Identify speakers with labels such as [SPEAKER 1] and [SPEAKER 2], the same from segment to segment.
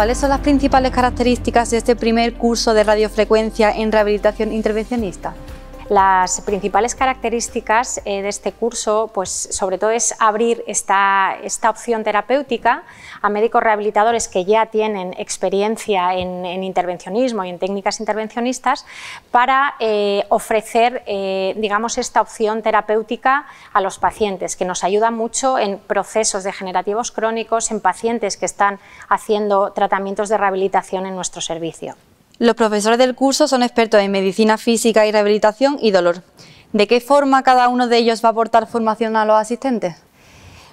[SPEAKER 1] ¿cuáles son las principales características de este primer curso de radiofrecuencia en rehabilitación intervencionista? Las principales características
[SPEAKER 2] eh, de este curso, pues sobre todo es abrir esta, opción terapéutica a médicos rehabilitadores que ya tienen experiencia en, intervencionismo y en técnicas intervencionistas para eh, ofrecer, eh, digamos, esta opción terapéutica a los pacientes, que nos ayuda mucho en procesos degenerativos crónicos, en pacientes que están haciendo tratamientos de rehabilitación en nuestro servicio.
[SPEAKER 1] Los profesores del curso son expertos en medicina física y rehabilitación y dolor. ¿De qué forma cada uno de ellos va a aportar formación a los asistentes?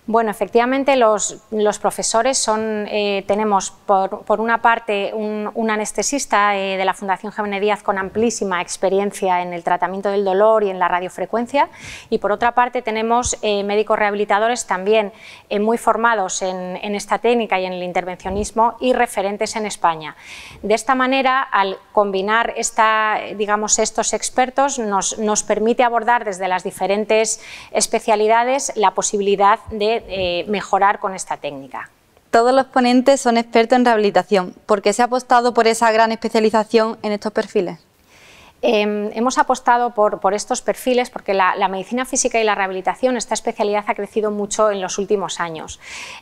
[SPEAKER 1] Bueno, efectivamente los,
[SPEAKER 2] profesores son, eh, tenemos por, una parte un, anestesista eh, de la Fundación Gemene Díaz con amplísima experiencia en el tratamiento del dolor y en la radiofrecuencia y por otra parte tenemos eh, médicos rehabilitadores también muy formados en, en, esta técnica y en el intervencionismo y referentes en España. De esta manera, al combinar esta, digamos, estos expertos nos, nos permite abordar desde las diferentes especialidades la posibilidad de eh, mejorar con esta técnica.
[SPEAKER 1] Todos los ponentes son expertos en rehabilitación. ¿Por qué se ha apostado por esa gran especialización en estos perfiles?
[SPEAKER 2] Em, hemos apostado por, estos perfiles porque la, medicina física y la rehabilitación, esta especialidad ha crecido mucho en los últimos años.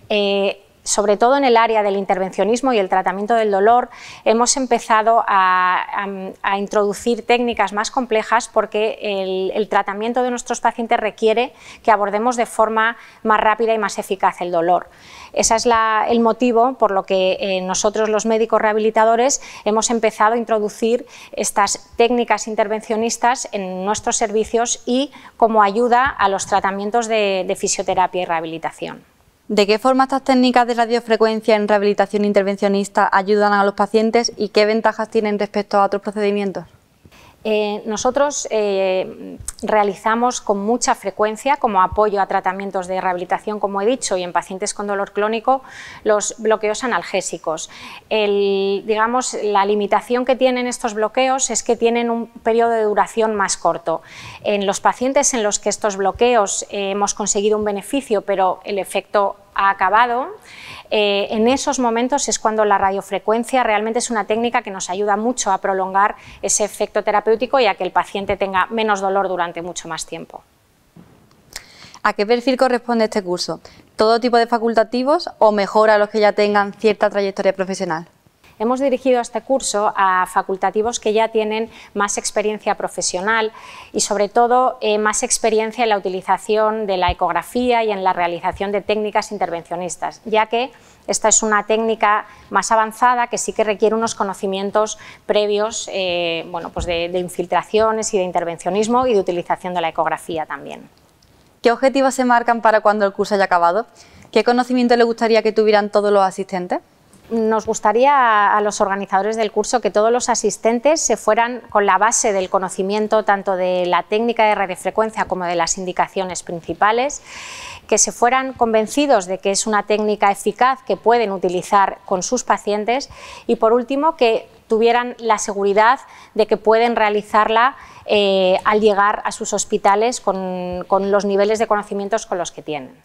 [SPEAKER 2] Eh, sobre todo en el área del intervencionismo y el tratamiento del dolor, hemos empezado a, introducir técnicas más complejas porque el, tratamiento de nuestros pacientes requiere que abordemos de forma más rápida y más eficaz el dolor. Ese es el motivo por lo que eh, nosotros los médicos rehabilitadores hemos empezado a introducir estas técnicas intervencionistas en nuestros servicios y como ayuda a los tratamientos de fisioterapia y rehabilitación.
[SPEAKER 1] ¿De qué forma estas técnicas de radiofrecuencia en rehabilitación intervencionista ayudan a los pacientes y qué ventajas tienen respecto a otros procedimientos?
[SPEAKER 2] Eh, nosotros eh, realizamos con mucha frecuencia, como apoyo a tratamientos de rehabilitación, como he dicho, y en pacientes con dolor clónico, los bloqueos analgésicos. digamos, la limitación que tienen estos bloqueos es que tienen un periodo de duración más corto. En los pacientes en los que estos bloqueos eh, hemos conseguido un beneficio, pero el efecto ha acabado, eh, en esos momentos es cuando la radiofrecuencia realmente es una técnica que nos ayuda mucho a prolongar ese efecto terapéutico y a que el paciente tenga menos dolor durante mucho más tiempo.
[SPEAKER 1] ¿A qué perfil corresponde este curso? ¿Todo tipo de facultativos o mejor a los que ya tengan cierta trayectoria profesional? Hemos dirigido este curso a facultativos
[SPEAKER 2] que ya tienen más experiencia profesional y sobre todo eh, más experiencia en la utilización de la ecografía y en la realización de técnicas intervencionistas, ya que esta es una técnica más avanzada que sí que requiere unos conocimientos previos eh, pues de, de infiltraciones y de intervencionismo y de utilización de la ecografía también.
[SPEAKER 1] ¿Qué objetivos se marcan para cuando el curso haya acabado? ¿Qué conocimiento le gustaría que tuvieran todos los asistentes? nos gustaría a los organizadores del curso que todos los asistentes
[SPEAKER 2] se fueran con la base del conocimiento tanto de la técnica de radiofrecuencia como de las indicaciones principales, que se fueran convencidos de que es una técnica eficaz que pueden utilizar con sus pacientes y por último que tuvieran la seguridad de que pueden realizarla eh, al llegar a sus hospitales con, con los niveles de conocimientos con los que tienen.